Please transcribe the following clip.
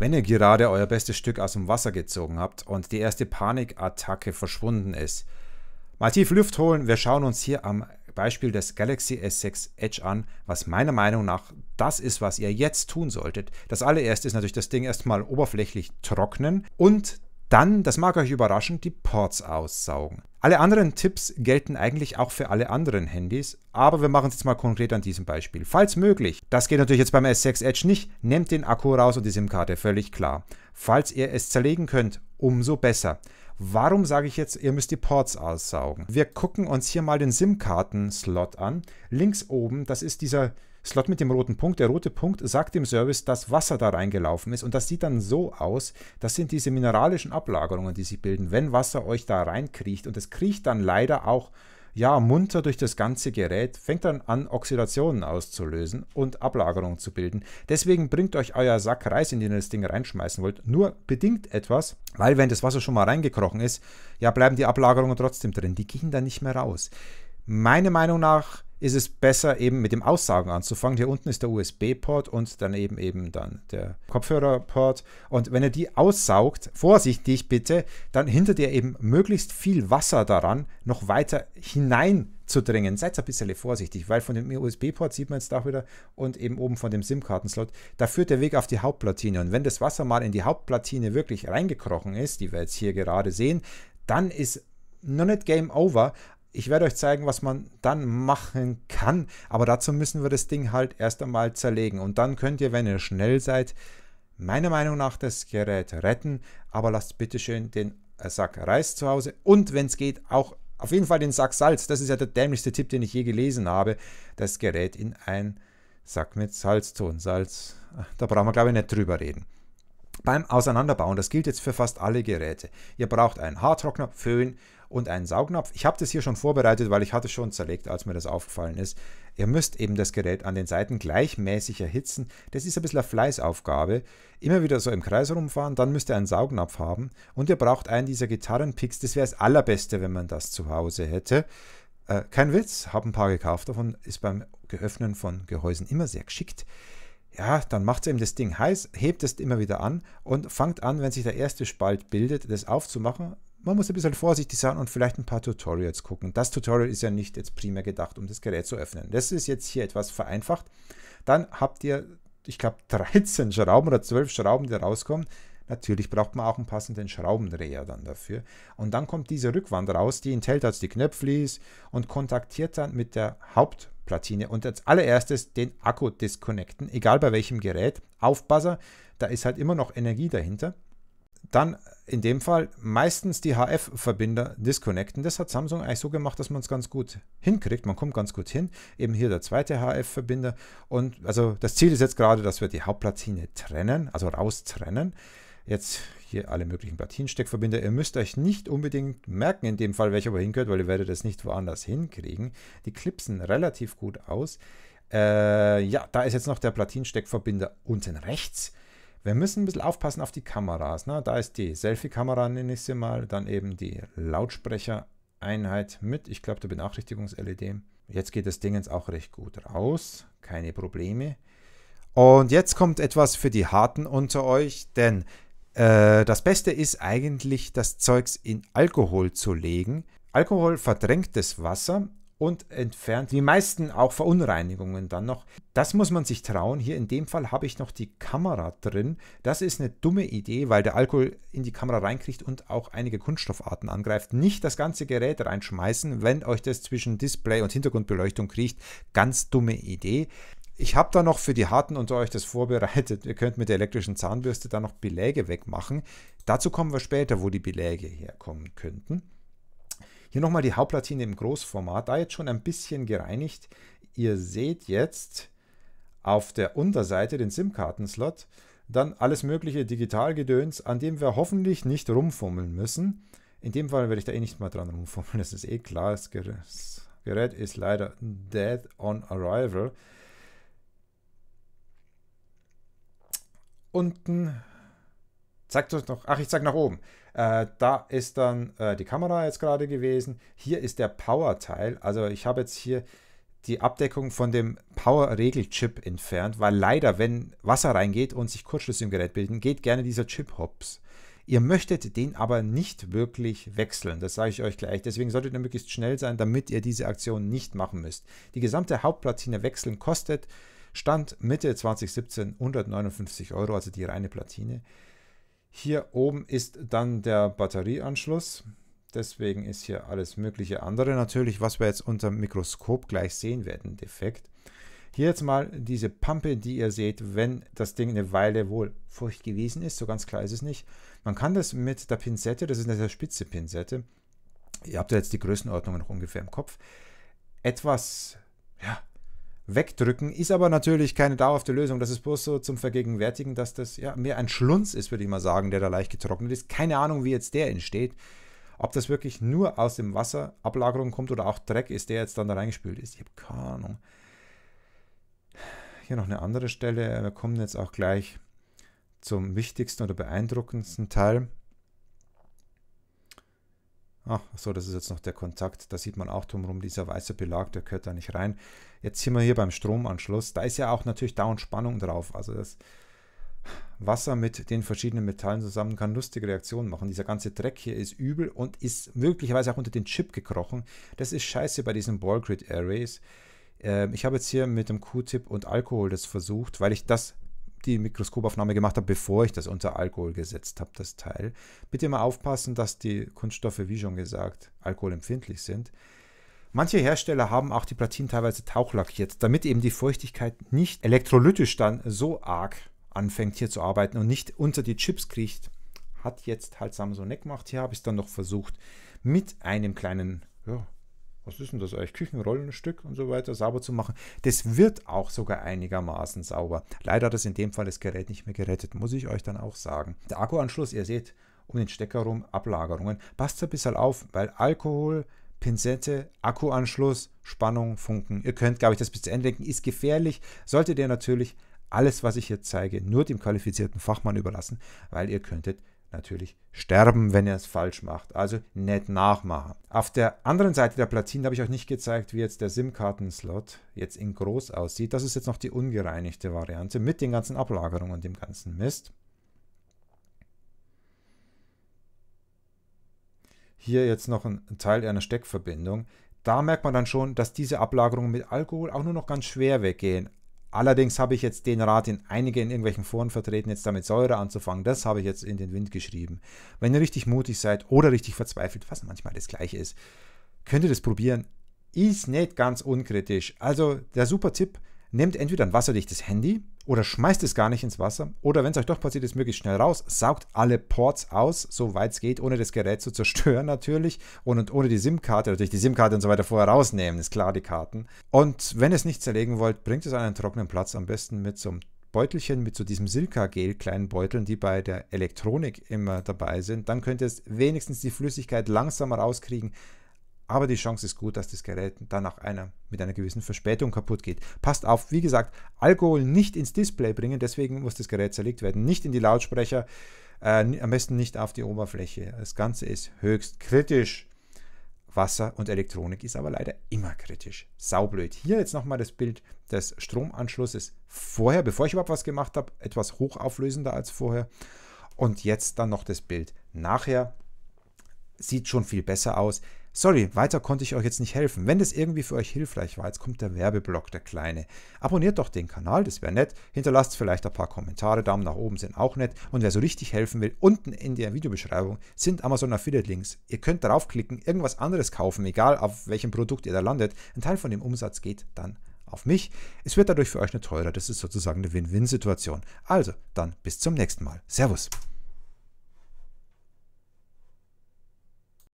Wenn ihr gerade euer bestes Stück aus dem Wasser gezogen habt und die erste Panikattacke verschwunden ist. Mal tief Luft holen, wir schauen uns hier am Beispiel des Galaxy S6 Edge an, was meiner Meinung nach das ist, was ihr jetzt tun solltet. Das allererste ist natürlich das Ding erstmal oberflächlich trocknen und dann, das mag euch überraschen, die Ports aussaugen. Alle anderen Tipps gelten eigentlich auch für alle anderen Handys, aber wir machen es jetzt mal konkret an diesem Beispiel. Falls möglich, das geht natürlich jetzt beim S6 Edge nicht, nehmt den Akku raus und die SIM-Karte, völlig klar. Falls ihr es zerlegen könnt, umso besser. Warum sage ich jetzt, ihr müsst die Ports aussaugen? Wir gucken uns hier mal den SIM-Karten-Slot an. Links oben, das ist dieser Slot mit dem roten Punkt. Der rote Punkt sagt dem Service, dass Wasser da reingelaufen ist und das sieht dann so aus, das sind diese mineralischen Ablagerungen, die sich bilden, wenn Wasser euch da reinkriecht und es kriecht dann leider auch ja, munter durch das ganze Gerät, fängt dann an, Oxidationen auszulösen und Ablagerungen zu bilden. Deswegen bringt euch euer Sack Reis, in den ihr das Ding reinschmeißen wollt, nur bedingt etwas, weil wenn das Wasser schon mal reingekrochen ist, ja, bleiben die Ablagerungen trotzdem drin. Die gehen dann nicht mehr raus. Meiner Meinung nach ist es besser, eben mit dem Aussagen anzufangen. Hier unten ist der USB-Port und daneben eben dann der Kopfhörer-Port. Und wenn ihr die aussaugt, vorsichtig bitte, dann hindert ihr eben möglichst viel Wasser daran, noch weiter hinein zu dringen. Seid ein bisschen vorsichtig, weil von dem USB-Port sieht man jetzt da wieder und eben oben von dem SIM-Kartenslot, da führt der Weg auf die Hauptplatine. Und wenn das Wasser mal in die Hauptplatine wirklich reingekrochen ist, die wir jetzt hier gerade sehen, dann ist noch nicht Game Over, ich werde euch zeigen, was man dann machen kann, aber dazu müssen wir das Ding halt erst einmal zerlegen und dann könnt ihr, wenn ihr schnell seid, meiner Meinung nach das Gerät retten, aber lasst bitte schön den äh, Sack Reis zu Hause und wenn es geht auch auf jeden Fall den Sack Salz. Das ist ja der dämlichste Tipp, den ich je gelesen habe. Das Gerät in einen Sack mit Salz tun. Salz, da brauchen wir glaube ich nicht drüber reden. Beim Auseinanderbauen, das gilt jetzt für fast alle Geräte. Ihr braucht einen Haartrockner, Föhn, und einen Saugnapf. Ich habe das hier schon vorbereitet, weil ich hatte schon zerlegt, als mir das aufgefallen ist. Ihr müsst eben das Gerät an den Seiten gleichmäßig erhitzen. Das ist ein bisschen eine Fleißaufgabe. Immer wieder so im Kreis rumfahren, dann müsst ihr einen Saugnapf haben und ihr braucht einen dieser Gitarrenpicks. Das wäre das allerbeste, wenn man das zu Hause hätte. Äh, kein Witz, habe ein paar gekauft davon, ist beim Geöffnen von Gehäusen immer sehr geschickt ja, dann macht ihr eben das Ding heiß, hebt es immer wieder an und fangt an, wenn sich der erste Spalt bildet, das aufzumachen, man muss ein bisschen vorsichtig sein und vielleicht ein paar Tutorials gucken. Das Tutorial ist ja nicht jetzt primär gedacht, um das Gerät zu öffnen. Das ist jetzt hier etwas vereinfacht. Dann habt ihr, ich glaube, 13 Schrauben oder 12 Schrauben, die rauskommen. Natürlich braucht man auch einen passenden Schraubendreher dann dafür. Und dann kommt diese Rückwand raus, die enthält also die Knöpflis und kontaktiert dann mit der Hauptplatine und als allererstes den Akku disconnecten, egal bei welchem Gerät. Aufpasser, da ist halt immer noch Energie dahinter dann in dem Fall meistens die HF-Verbinder disconnecten. Das hat Samsung eigentlich so gemacht, dass man es ganz gut hinkriegt. Man kommt ganz gut hin. Eben hier der zweite HF-Verbinder. Und also das Ziel ist jetzt gerade, dass wir die Hauptplatine trennen, also raustrennen. Jetzt hier alle möglichen Platinensteckverbinder. Ihr müsst euch nicht unbedingt merken, in dem Fall, welcher wo hingehört, weil ihr werdet es nicht woanders hinkriegen. Die klipsen relativ gut aus. Äh, ja, da ist jetzt noch der Platinensteckverbinder unten rechts wir müssen ein bisschen aufpassen auf die Kameras. Ne? Da ist die Selfie-Kamera, nenne ich sie mal. Dann eben die Lautsprechereinheit mit, ich glaube, der Benachrichtigungs-LED. Jetzt geht das Ding jetzt auch recht gut raus. Keine Probleme. Und jetzt kommt etwas für die Harten unter euch, denn äh, das Beste ist eigentlich, das Zeugs in Alkohol zu legen. Alkohol verdrängt das Wasser und entfernt die meisten auch Verunreinigungen dann noch. Das muss man sich trauen. Hier in dem Fall habe ich noch die Kamera drin. Das ist eine dumme Idee, weil der Alkohol in die Kamera reinkriegt und auch einige Kunststoffarten angreift. Nicht das ganze Gerät reinschmeißen, wenn euch das zwischen Display und Hintergrundbeleuchtung kriegt. Ganz dumme Idee. Ich habe da noch für die Harten unter euch das vorbereitet. Ihr könnt mit der elektrischen Zahnbürste da noch Beläge wegmachen. Dazu kommen wir später, wo die Beläge herkommen könnten. Hier nochmal die Hauptplatine im Großformat, da jetzt schon ein bisschen gereinigt. Ihr seht jetzt auf der Unterseite den SIM-Karten-Slot, dann alles mögliche Digitalgedöns, an dem wir hoffentlich nicht rumfummeln müssen. In dem Fall werde ich da eh nicht mal dran rumfummeln, das ist eh klar. Das Gerät ist leider dead on arrival. Unten zeigt euch noch, ach, ich zeig nach oben. Äh, da ist dann äh, die Kamera jetzt gerade gewesen. Hier ist der Power-Teil. Also ich habe jetzt hier die Abdeckung von dem Power-Regel-Chip entfernt, weil leider, wenn Wasser reingeht und sich Kurzschlüsse im Gerät bilden, geht gerne dieser Chip hops. Ihr möchtet den aber nicht wirklich wechseln, das sage ich euch gleich. Deswegen solltet ihr möglichst schnell sein, damit ihr diese Aktion nicht machen müsst. Die gesamte Hauptplatine wechseln kostet Stand Mitte 2017 159 Euro, also die reine Platine. Hier oben ist dann der Batterieanschluss. Deswegen ist hier alles mögliche andere natürlich, was wir jetzt unter dem Mikroskop gleich sehen werden, defekt. Hier jetzt mal diese Pampe, die ihr seht, wenn das Ding eine Weile wohl feucht gewesen ist, so ganz klar ist es nicht. Man kann das mit der Pinzette, das ist eine sehr spitze Pinzette, ihr habt ja jetzt die Größenordnung noch ungefähr im Kopf, etwas ja, wegdrücken. Ist aber natürlich keine dauerhafte Lösung. Das ist bloß so zum Vergegenwärtigen, dass das ja mehr ein Schlunz ist, würde ich mal sagen, der da leicht getrocknet ist. Keine Ahnung, wie jetzt der entsteht. Ob das wirklich nur aus dem Wasser Ablagerung kommt oder auch Dreck ist, der jetzt dann da reingespült ist. Ich habe keine Ahnung. Hier noch eine andere Stelle. Wir kommen jetzt auch gleich zum wichtigsten oder beeindruckendsten Teil. Ach so, das ist jetzt noch der Kontakt. Da sieht man auch drumherum dieser weiße Belag, der gehört da nicht rein. Jetzt sind wir hier beim Stromanschluss. Da ist ja auch natürlich dauernd Spannung drauf. Also das Wasser mit den verschiedenen Metallen zusammen kann lustige Reaktionen machen. Dieser ganze Dreck hier ist übel und ist möglicherweise auch unter den Chip gekrochen. Das ist scheiße bei diesen Ballgrid Arrays. Ähm, ich habe jetzt hier mit dem Q-Tip und Alkohol das versucht, weil ich das die Mikroskopaufnahme gemacht habe, bevor ich das unter Alkohol gesetzt habe, das Teil. Bitte immer aufpassen, dass die Kunststoffe, wie schon gesagt, alkoholempfindlich sind. Manche Hersteller haben auch die Platinen teilweise tauchlackiert, damit eben die Feuchtigkeit nicht elektrolytisch dann so arg anfängt hier zu arbeiten und nicht unter die Chips kriecht. Hat jetzt halt Samsung gemacht. Hier habe ich es dann noch versucht mit einem kleinen ja, was ist denn das eigentlich, Küchenrollenstück und so weiter sauber zu machen. Das wird auch sogar einigermaßen sauber. Leider hat es in dem Fall das Gerät nicht mehr gerettet, muss ich euch dann auch sagen. Der Akkuanschluss, ihr seht, um den Stecker rum Ablagerungen. Passt ein bisschen auf, weil Alkohol, Pinzette, Akkuanschluss, Spannung, Funken. Ihr könnt, glaube ich, das bis zu Ende denken, ist gefährlich. Solltet ihr natürlich alles, was ich hier zeige, nur dem qualifizierten Fachmann überlassen, weil ihr könntet natürlich sterben, wenn er es falsch macht. Also nicht nachmachen. Auf der anderen Seite der Platine habe ich euch nicht gezeigt, wie jetzt der SIM-Karten-Slot jetzt in groß aussieht. Das ist jetzt noch die ungereinigte Variante mit den ganzen Ablagerungen und dem ganzen Mist. Hier jetzt noch ein Teil einer Steckverbindung. Da merkt man dann schon, dass diese Ablagerungen mit Alkohol auch nur noch ganz schwer weggehen. Allerdings habe ich jetzt den Rat, in einigen in irgendwelchen Foren vertreten, jetzt damit Säure anzufangen, das habe ich jetzt in den Wind geschrieben. Wenn ihr richtig mutig seid oder richtig verzweifelt, was manchmal das gleiche ist, könnt ihr das probieren. Ist nicht ganz unkritisch. Also der super Tipp, Nehmt entweder ein wasserdichtes Handy oder schmeißt es gar nicht ins Wasser oder wenn es euch doch passiert ist, möglichst schnell raus, saugt alle Ports aus, soweit es geht, ohne das Gerät zu zerstören natürlich und, ohne die SIM-Karte, natürlich die SIM-Karte und so weiter vorher rausnehmen, ist klar, die Karten. Und wenn ihr es nicht zerlegen wollt, bringt es an einen trockenen Platz, am besten mit so einem Beutelchen mit so diesem Silka-Gel, kleinen Beuteln, die bei der Elektronik immer dabei sind, dann könnt ihr wenigstens die Flüssigkeit langsamer rauskriegen aber die Chance ist gut, dass das Gerät dann auch einer mit einer gewissen Verspätung kaputt geht. Passt auf, wie gesagt, Alkohol nicht ins Display bringen, deswegen muss das Gerät zerlegt werden, nicht in die Lautsprecher, äh, am besten nicht auf die Oberfläche. Das Ganze ist höchst kritisch. Wasser und Elektronik ist aber leider immer kritisch. Saublöd. Hier jetzt nochmal das Bild des Stromanschlusses vorher, bevor ich überhaupt was gemacht habe, etwas hochauflösender als vorher. Und jetzt dann noch das Bild nachher. Sieht schon viel besser aus. Sorry, weiter konnte ich euch jetzt nicht helfen. Wenn das irgendwie für euch hilfreich war, jetzt kommt der Werbeblock, der kleine. Abonniert doch den Kanal, das wäre nett. Hinterlasst vielleicht ein paar Kommentare, Daumen nach oben sind auch nett. Und wer so richtig helfen will, unten in der Videobeschreibung sind Amazon Affiliate Links. Ihr könnt draufklicken, irgendwas anderes kaufen, egal auf welchem Produkt ihr da landet. Ein Teil von dem Umsatz geht dann auf mich. Es wird dadurch für euch nicht teurer. Das ist sozusagen eine Win-Win-Situation. Also, dann bis zum nächsten Mal. Servus.